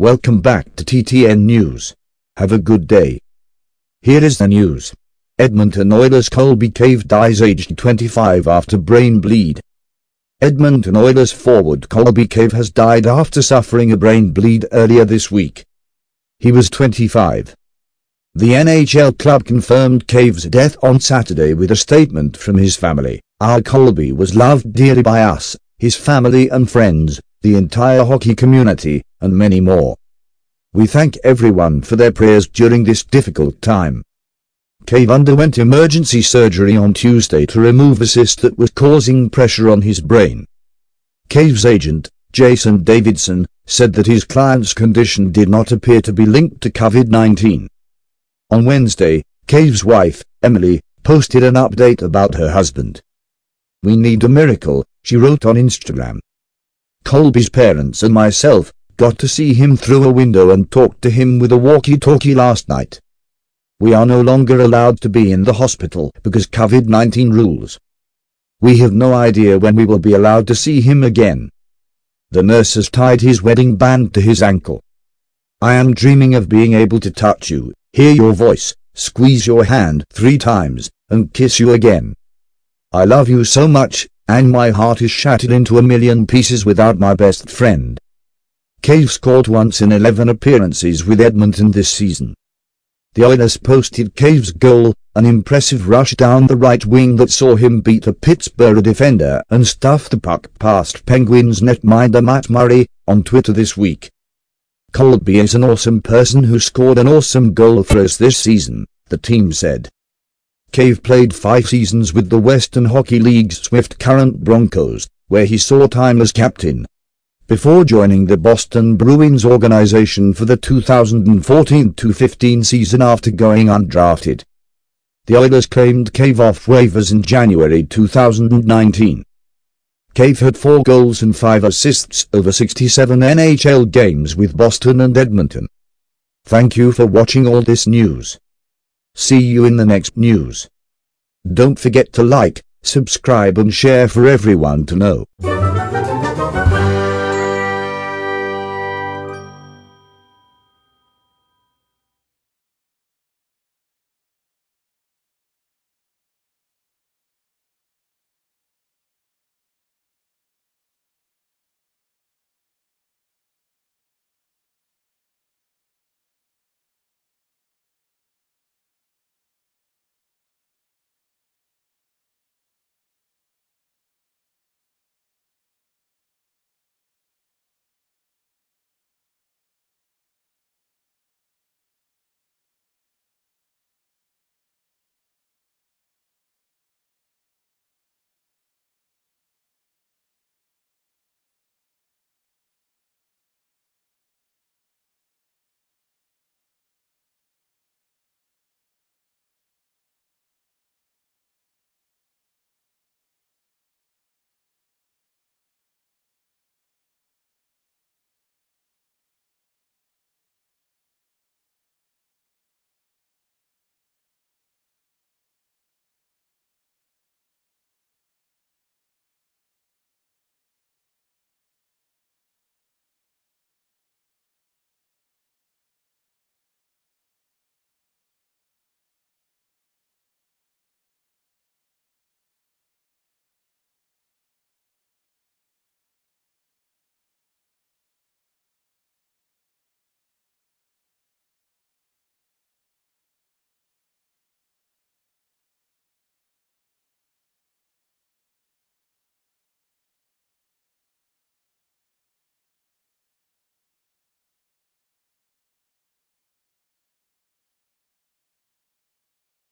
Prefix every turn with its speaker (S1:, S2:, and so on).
S1: Welcome back to TTN News. Have a good day. Here is the news. Edmonton Oilers Colby Cave dies aged 25 after brain bleed. Edmonton Oilers forward Colby Cave has died after suffering a brain bleed earlier this week. He was 25. The NHL club confirmed Cave's death on Saturday with a statement from his family. Our Colby was loved dearly by us, his family and friends the entire hockey community, and many more. We thank everyone for their prayers during this difficult time. Cave underwent emergency surgery on Tuesday to remove a cyst that was causing pressure on his brain. Cave's agent, Jason Davidson, said that his client's condition did not appear to be linked to COVID-19. On Wednesday, Cave's wife, Emily, posted an update about her husband. We need a miracle, she wrote on Instagram. Colby's parents and myself, got to see him through a window and talked to him with a walkie-talkie last night. We are no longer allowed to be in the hospital because COVID-19 rules. We have no idea when we will be allowed to see him again. The nurse has tied his wedding band to his ankle. I am dreaming of being able to touch you, hear your voice, squeeze your hand three times, and kiss you again. I love you so much, and my heart is shattered into a million pieces without my best friend. Cave scored once in 11 appearances with Edmonton this season. The Oilers posted Cave's goal, an impressive rush down the right wing that saw him beat a Pittsburgh defender and stuff the puck past Penguins netminder Matt Murray, on Twitter this week. Colby is an awesome person who scored an awesome goal for us this season, the team said. Cave played five seasons with the Western Hockey League's Swift Current Broncos, where he saw time as captain. Before joining the Boston Bruins organization for the 2014-15 season after going undrafted. The Oilers claimed Cave off waivers in January 2019. Cave had four goals and five assists over 67 NHL games with Boston and Edmonton. Thank you for watching all this news. See you in the next news. Don't forget to like, subscribe and share for everyone to know.